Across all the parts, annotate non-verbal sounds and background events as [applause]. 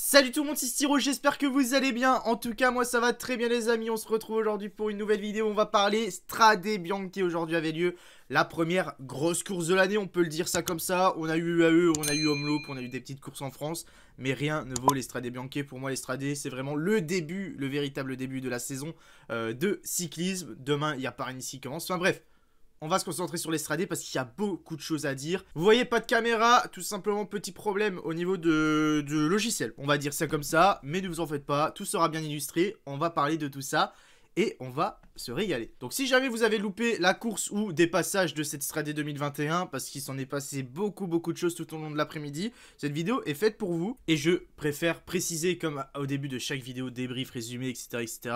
Salut tout le monde, c'est Styro, j'espère que vous allez bien. En tout cas, moi ça va très bien les amis. On se retrouve aujourd'hui pour une nouvelle vidéo. On va parler Strade Bianchi. Aujourd'hui avait lieu la première grosse course de l'année, on peut le dire ça comme ça. On a eu UAE, on a eu Loop, on a eu des petites courses en France. Mais rien ne vaut les Strade Bianchi. Pour moi, les Strade, c'est vraiment le début, le véritable début de la saison euh, de cyclisme. Demain, il y a Paris-Nice qui commence. Enfin bref, on va se concentrer sur Stradés parce qu'il y a beaucoup de choses à dire. Vous voyez pas de caméra, tout simplement petit problème au niveau de, logiciel. On va dire ça comme ça, mais ne vous en faites pas, tout sera bien illustré, on va parler de tout ça et on va se régaler. Donc si jamais vous avez loupé la course ou des passages de cette Stradé 2021, parce qu'il s'en est passé beaucoup beaucoup de choses tout au long de l'après-midi, cette vidéo est faite pour vous, et je préfère préciser comme au début de chaque vidéo, débrief, résumé, etc., etc.,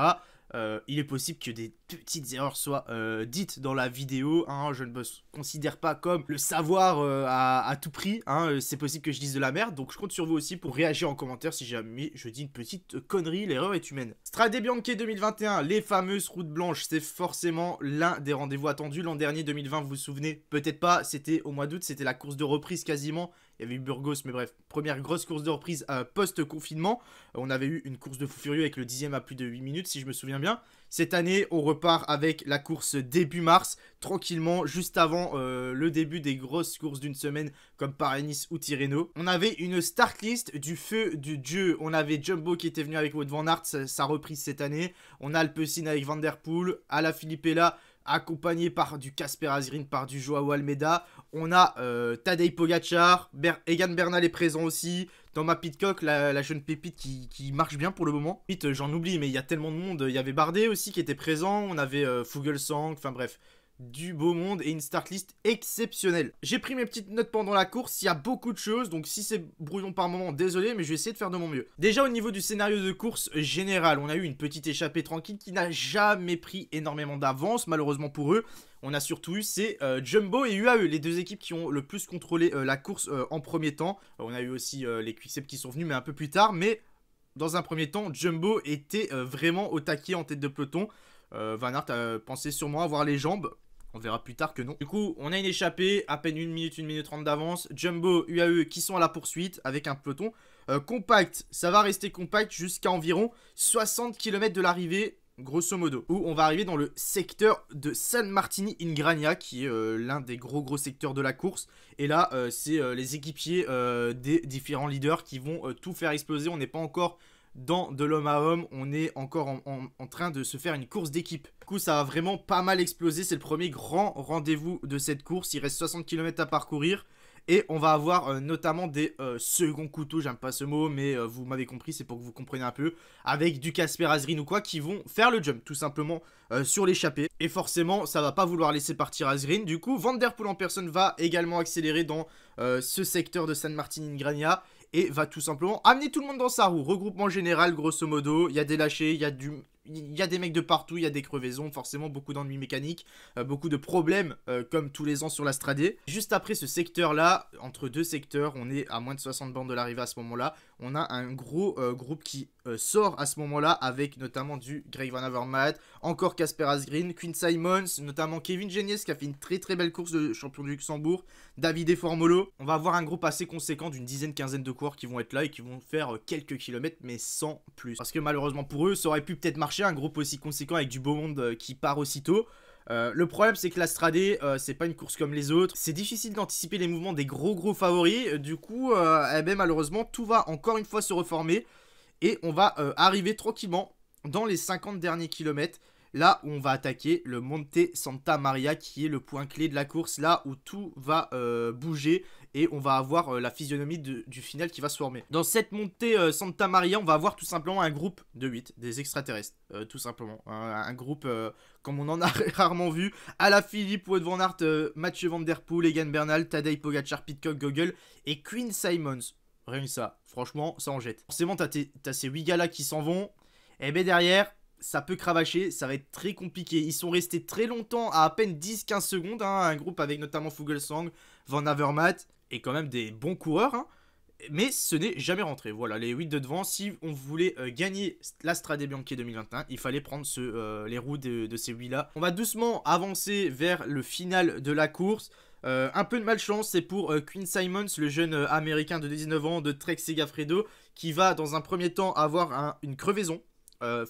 euh, il est possible que des petites erreurs soient euh, dites dans la vidéo. Hein. je ne me considère pas comme le savoir euh, à, tout prix. Hein. c'est possible que je dise de la merde. Donc je compte sur vous aussi pour réagir en commentaire si jamais je dis une petite connerie. L'erreur est humaine. Strade Bianche 2021, les fameuses routes blanches, c'est forcément l'un des rendez-vous attendus. L'an dernier 2020, vous vous souvenez Peut-être pas, c'était au mois d'août, c'était la course de reprise quasiment. Il y avait eu Burgos, mais bref, première grosse course de reprise euh, post-confinement. On avait eu une course de fou furieux avec le dixième à plus de 8 minutes, si je me souviens bien. Cette année, on repart avec la course début mars, tranquillement, juste avant euh, le début des grosses courses d'une semaine, comme Paris-Nice ou Tirreno. On avait une start list du feu du dieu. On avait Jumbo qui était venu avec Wout Van Aert, sa, reprise cette année. On a Alpecin avec Van Der Poel, Alaphilippella, accompagné par du Casper Azrin, par du Joao Almeida. On a euh, Tadej Pogacar, Egan Bernal est présent aussi. Thomas Pitcock, la, jeune pépite qui, marche bien pour le moment. Euh, j'en oublie, mais il y a tellement de monde. Il y avait Bardet aussi qui était présent. On avait euh, Fugelsang, enfin bref du beau monde et une start list exceptionnelle. J'ai pris mes petites notes pendant la course, il y a beaucoup de choses, donc si c'est brouillon par moment, désolé, mais je vais essayer de faire de mon mieux. Déjà au niveau du scénario de course général, on a eu une petite échappée tranquille qui n'a jamais pris énormément d'avance, malheureusement pour eux. On a surtout eu c'est euh, Jumbo et UAE, les deux équipes qui ont le plus contrôlé euh, la course euh, en premier temps. on a eu aussi les Quickstep qui sont venus, mais un peu plus tard, mais dans un premier temps, Jumbo était vraiment au taquet en tête de peloton. Van Aert a pensait sûrement avoir les jambes. On verra plus tard que non. Du coup, on a une échappée, à peine 1 minute, 1 minute 30 d'avance. Jumbo, UAE qui sont à la poursuite avec un peloton. Euh, compact, ça va rester compact jusqu'à environ 60 km de l'arrivée, grosso modo. Où on va arriver dans le secteur de San Martini in Grania, qui est euh, l'un des gros gros secteurs de la course. Et là, euh, c'est les équipiers des différents leaders qui vont tout faire exploser. On n'est pas encore dans de l'homme à homme, on est encore en, train de se faire une course d'équipe. Du coup, ça va vraiment pas mal exploser C'est le premier grand rendez-vous de cette course. Il reste 60 km à parcourir. Et on va avoir euh, notamment des second euh, seconds couteaux, j'aime pas ce mot, mais euh, vous m'avez compris, c'est pour que vous compreniez un peu, avec du Casper Azrin ou quoi, qui vont faire le jump, tout simplement, sur l'échappée. Et forcément, ça va pas vouloir laisser partir Azrin. Du coup, Van en personne va également accélérer dans ce secteur de San Martin in Grania et va tout simplement amener tout le monde dans sa roue. Regroupement général, grosso modo, il y a des lâchés, il y a du... Il des mecs de partout, il y a des crevaisons, forcément beaucoup d'ennuis mécaniques, euh, beaucoup de problèmes euh, comme tous les ans sur la Stradée. Juste après ce secteur-là, entre deux secteurs, on est à moins de 60 bandes de l'arrivée à ce moment-là, on a un gros euh, groupe qui euh, sort à ce moment-là avec notamment du Greg Van Avermaet, encore Casper Asgreen, Quinn Simons, notamment Kevin Genies qui a fait une très très belle course de champion du Luxembourg, David Formolo. On va avoir un groupe assez conséquent d'une dizaine, quinzaine de coureurs qui vont être là et qui vont faire euh, quelques kilomètres mais sans plus. Parce que malheureusement pour eux, ça aurait pu peut-être marcher un groupe aussi conséquent avec du beau monde euh, qui part aussitôt. le problème c'est que la Stradé c'est pas une course comme les autres, c'est difficile d'anticiper les mouvements des gros gros favoris, du coup eh ben, malheureusement tout va encore une fois se reformer, et on va euh, arriver tranquillement dans les 50 derniers kilomètres, là où on va attaquer le Monte Santa Maria, qui est le point clé de la course, là où tout va euh, bouger et on va avoir euh, la physionomie du final qui va se former. Dans cette montée Santa Maria, on va avoir tout simplement un groupe de 8, des extraterrestres, tout simplement. Un, groupe comme on en a [laughs] rarement vu, à la Philippe, Wood Van Aert, Mathieu Van Der Poel, Egan Bernal, Tadej Pogachar, Pitcock, Google et Queen Simons ça. Franchement, ça en jette. Forcément, t'as ces 8 gars là qui s'en vont. Et eh ben derrière, ça peut cravacher, ça va être très compliqué. Ils sont restés très longtemps, à à peine 10-15 secondes, hein. un groupe avec notamment Fugelsang, Van Avermaet, et quand même des bons coureurs. Hein mais ce n'est jamais rentré. Voilà, les 8 de devant, si on voulait euh, gagner la Strade Bianchi 2021, il fallait prendre euh, les roues de, ces 8-là. On va doucement avancer vers le final de la course. Euh, un peu de malchance, c'est pour Quinn Queen Simons, le jeune américain de 19 ans de Trek Segafredo, qui va dans un premier temps avoir une crevaison.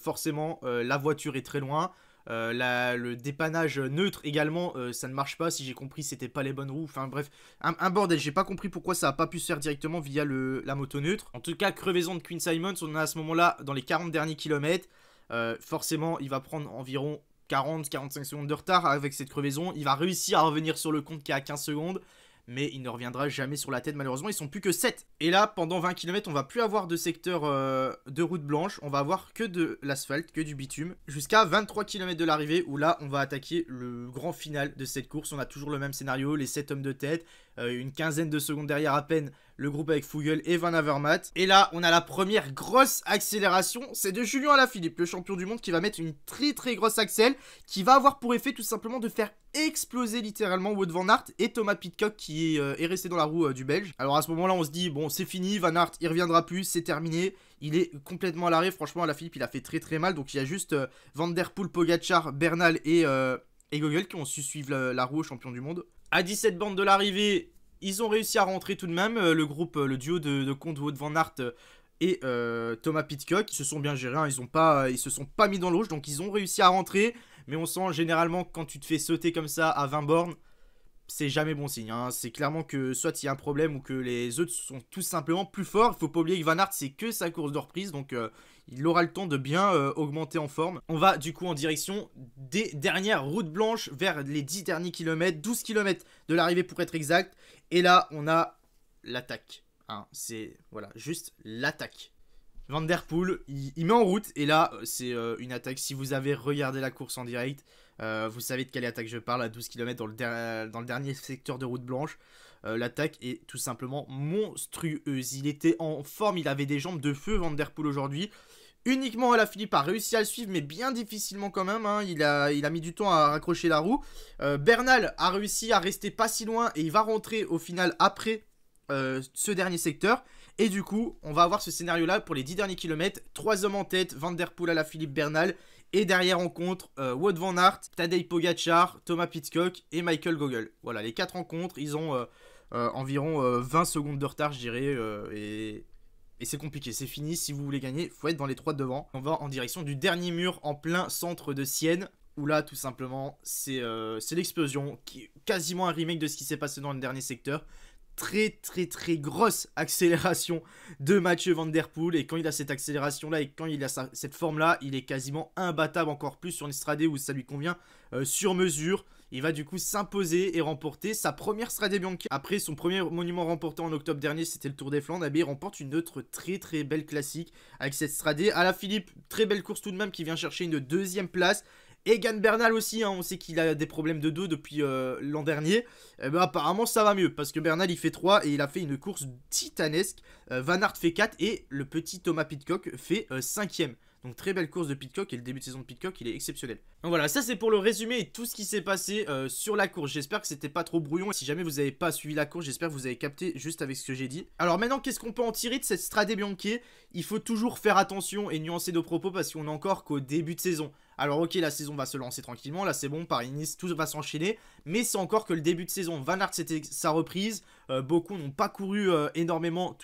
forcément, la voiture est très loin. Euh, le dépannage neutre également, euh, ça ne marche pas. Si j'ai compris, c'était pas les bonnes roues. Enfin bref, un, bordel. J'ai pas compris pourquoi ça a pas pu se faire directement via le, la moto neutre. En tout cas, crevaison de Queen Simons, on est à ce moment-là dans les 40 derniers kilomètres. Euh, forcément, il va prendre environ 40-45 secondes de retard avec cette crevaison. Il va réussir à revenir sur le compte qui est à 15 secondes mais il ne reviendra jamais sur la tête malheureusement, ils sont plus que 7. Et là, pendant 20 km, on va plus avoir de secteur euh, de route blanche, on va avoir que de l'asphalte, que du bitume, jusqu'à 23 km de l'arrivée où là, on va attaquer le grand final de cette course. On a toujours le même scénario, les 7 hommes de tête, euh, une quinzaine de secondes derrière à peine le groupe avec Fugel et Van Avermaet. Et là, on a la première grosse accélération, c'est de Julien Alaphilippe, le champion du monde, qui va mettre une très très grosse accélération qui va avoir pour effet tout simplement de faire exploser littéralement Wout Van Aert et Thomas Pitcock qui est, euh, resté dans la roue euh, du Belge. Alors à ce moment-là, on se dit, bon, c'est fini, Van Aert, il reviendra plus, c'est terminé. Il est complètement à l'arrêt, franchement, Alaphilippe, il a fait très très mal, donc il y a juste Van Der Poel, Pogachar, Bernal et et qui ont su suivre la, la roue au champion du monde. À 17 bandes de l'arrivée, ils ont réussi à rentrer tout de même. Euh, le groupe, euh, le duo de, de Van Aert euh, et Thomas Pitcock, ils se sont bien gérés. Hein. Ils ont pas, ils se sont pas mis dans l'auge, donc ils ont réussi à rentrer. Mais on sent généralement quand tu te fais sauter comme ça à 20 bornes, c'est jamais bon signe. Hein. C'est clairement que soit il y a un problème ou que les autres sont tout simplement plus forts. Il faut pas oublier que Van Aert c'est que sa course de reprise, donc il aura le temps de bien euh, augmenter en forme. On va du coup en direction des dernières routes blanches vers les 10 derniers kilomètres, 12 kilomètres de l'arrivée pour être exact. Et là, on a l'attaque. Hein, c'est voilà, juste l'attaque. Van il, met en route et là, euh, c'est euh, une attaque. Si vous avez regardé la course en direct, euh, vous savez de quelle attaque je parle, à 12 km dans le, dernier secteur de route blanche. Euh, l'attaque est tout simplement monstrueuse. Il était en forme, il avait des jambes de feu, Vanderpool aujourd'hui. Uniquement la Philippe a réussi à le suivre, mais bien difficilement quand même. Hein. Il, a, mis du temps à raccrocher la roue. Euh, Bernal a réussi à rester pas si loin et il va rentrer au final après ce dernier secteur. Et du coup, on va avoir ce scénario-là pour les 10 derniers kilomètres. Trois hommes en tête, Van Der Poel à la Philippe Bernal. Et derrière, on contre euh, Wout Van Aert, Tadej Pogacar, Thomas Pitcock et Michael Gogol. Voilà, les 4 rencontres, ils ont euh, euh, environ 20 secondes de retard, je dirais. et, c'est compliqué, c'est fini. Si vous voulez gagner, faut être dans les trois devant. On va en direction du dernier mur en plein centre de Sienne où là, tout simplement, c'est l'explosion, qui quasiment un remake de ce qui s'est passé dans le dernier secteur très très très grosse accélération de Mathieu Van Der Poel et quand il a cette accélération là et quand il a cette forme là il est quasiment imbattable encore plus sur une stradée où ça lui convient euh, sur mesure il va du coup s'imposer et remporter sa première Strade Bianca. Après son premier monument remporté en octobre dernier, c'était le Tour des Flandres. Eh il remporte une autre très très belle classique avec cette Strade. À la Philippe, très belle course tout de même qui vient chercher une deuxième place. Egan Bernal aussi, hein, on sait qu'il a des problèmes de dos depuis euh, l'an dernier. Eh ben, apparemment, ça va mieux parce que Bernal il fait 3 et il a fait une course titanesque. Euh, Van Aert fait 4 et le petit Thomas Pitcock fait 5ème. Euh, Donc très belle course de Pitcock et le début de saison de Pitcock il est exceptionnel. Donc voilà ça c'est pour le résumé et tout ce qui s'est passé sur la course. J'espère que c'était pas trop brouillon. Si jamais vous n'avez pas suivi la course j'espère que vous avez capté juste avec ce que j'ai dit. Alors maintenant qu'est-ce qu'on peut en tirer de cette Strade Bianche Il faut toujours faire attention et nuancer nos propos parce qu'on est encore qu'au début de saison. Alors ok, la saison va se lancer tranquillement, là c'est bon, Paris-Nice, tout va s'enchaîner, mais c'est encore que le début de saison. Van Aert, c'était sa reprise, euh, beaucoup n'ont pas couru euh, énormément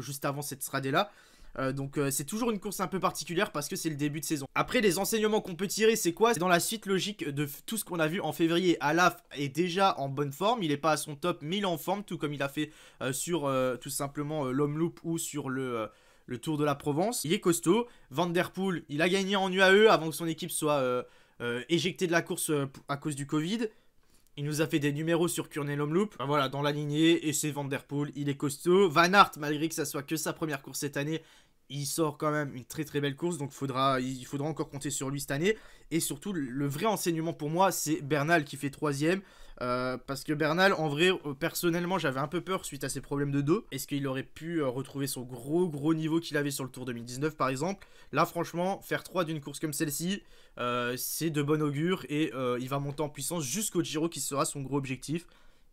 juste avant cette stradée-là. Euh, donc c'est toujours une course un peu particulière parce que c'est le début de saison. Après les enseignements qu'on peut tirer c'est quoi C'est Dans la suite logique de tout ce qu'on a vu en février, Alaf est déjà en bonne forme, il n'est pas à son top mais il est en forme tout comme il a fait sur tout simplement l'homme loop ou sur le le Tour de la Provence. Il est costaud. Van Der Poel, il a gagné en UAE avant que son équipe soit euh, euh, éjectée de la course euh, à cause du Covid. Il nous a fait des numéros sur Kurnel Loop. voilà, dans la lignée, et c'est Van Der Poel, il est costaud. Van Aert, malgré que ça soit que sa première course cette année, il sort quand même une très très belle course, donc il faudra encore compter sur lui cette année. Et surtout, le vrai enseignement pour moi, c'est Bernal qui fait troisième. Euh, parce que Bernal, en vrai, euh, personnellement, j'avais un peu peur suite à ses problèmes de dos. Est-ce qu'il aurait pu euh, retrouver son gros gros niveau qu'il avait sur le Tour 2019 par exemple Là, franchement, faire 3 d'une course comme celle-ci, c'est de bon augure et il va monter en puissance jusqu'au Giro qui sera son gros objectif.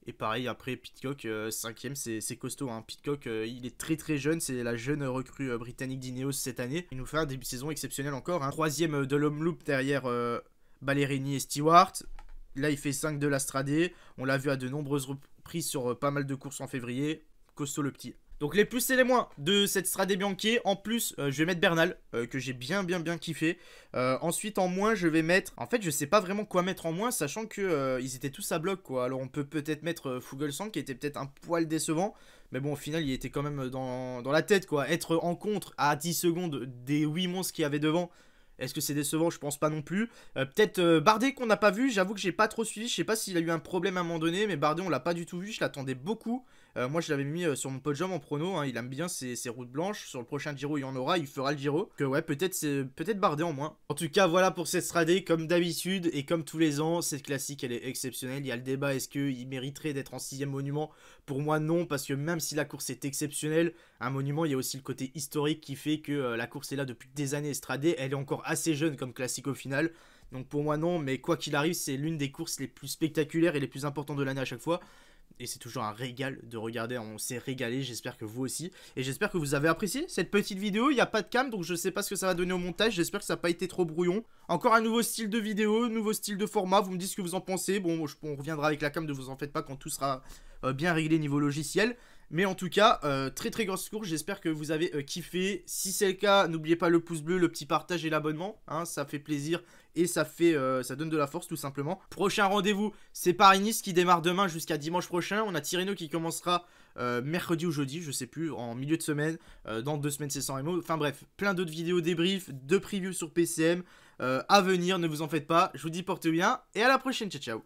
Et pareil, après Pitcock, 5ème, c'est costaud. Hein. Pitcock, il est très très jeune, c'est la jeune recrue britannique d'Ineos cette année. Il nous fait un début de saison exceptionnel encore. un hein. Troisième de l'Homme derrière Ballerini et Stewart. Là, il fait 5 de la Stradé. On l'a vu à de nombreuses reprises sur euh, pas mal de courses en février. Costaud le petit. Donc les plus et les moins de cette Stradé Bianchi. En plus, euh, je vais mettre Bernal, euh, que j'ai bien bien bien kiffé. ensuite, en moins, je vais mettre... En fait, je sais pas vraiment quoi mettre en moins, sachant que ils étaient tous à bloc, quoi. Alors on peut peut-être mettre Fugelsang qui était peut-être un poil décevant. Mais bon, au final, il était quand même dans, dans la tête, quoi. Être en contre à 10 secondes des 8 monstres qu'il y avait devant, est-ce que c'est décevant Je pense pas non plus. Euh, peut-être Bardé euh, Bardet qu'on n'a pas vu. J'avoue que j'ai pas trop suivi. Je sais pas s'il a eu un problème à un moment donné, mais Bardet on l'a pas du tout vu. Je l'attendais beaucoup. Euh, moi, je l'avais mis euh, sur mon podium en prono. Hein. Il aime bien ses, routes blanches. Sur le prochain Giro, il y en aura. Il fera le Giro. Que ouais, peut-être c'est peut-être Bardet en moins. En tout cas, voilà pour cette Stradé, Comme d'habitude et comme tous les ans, cette classique, elle est exceptionnelle. Il y a le débat est-ce qu'il mériterait d'être en sixième monument Pour moi, non, parce que même si la course est exceptionnelle, un monument, il y a aussi le côté historique qui fait que euh, la course est là depuis des années. Stradé, elle est encore assez jeune comme classique au final. Donc pour moi non, mais quoi qu'il arrive, c'est l'une des courses les plus spectaculaires et les plus importantes de l'année à chaque fois. Et c'est toujours un régal de regarder, on s'est régalé, j'espère que vous aussi. Et j'espère que vous avez apprécié cette petite vidéo, il n'y a pas de cam, donc je sais pas ce que ça va donner au montage, j'espère que ça n'a pas été trop brouillon. Encore un nouveau style de vidéo, nouveau style de format, vous me dites ce que vous en pensez. Bon, on reviendra avec la cam, ne vous en faites pas quand tout sera euh, bien réglé niveau logiciel. Mais en tout cas, euh, très très grosse secours, J'espère que vous avez euh, kiffé. Si c'est le cas, n'oubliez pas le pouce bleu, le petit partage et l'abonnement. Hein. ça fait plaisir et ça fait, euh, ça donne de la force tout simplement. Prochain rendez-vous, c'est Paris-Nice qui démarre demain jusqu'à dimanche prochain. On a Tirreno qui commencera mercredi ou jeudi, je sais plus, en milieu de semaine. dans deux semaines, c'est sans MO. Enfin bref, plein d'autres vidéos débriefs, de previews sur PCM à venir. Ne vous en faites pas. Je vous dis portez bien et à la prochaine. Ciao ciao.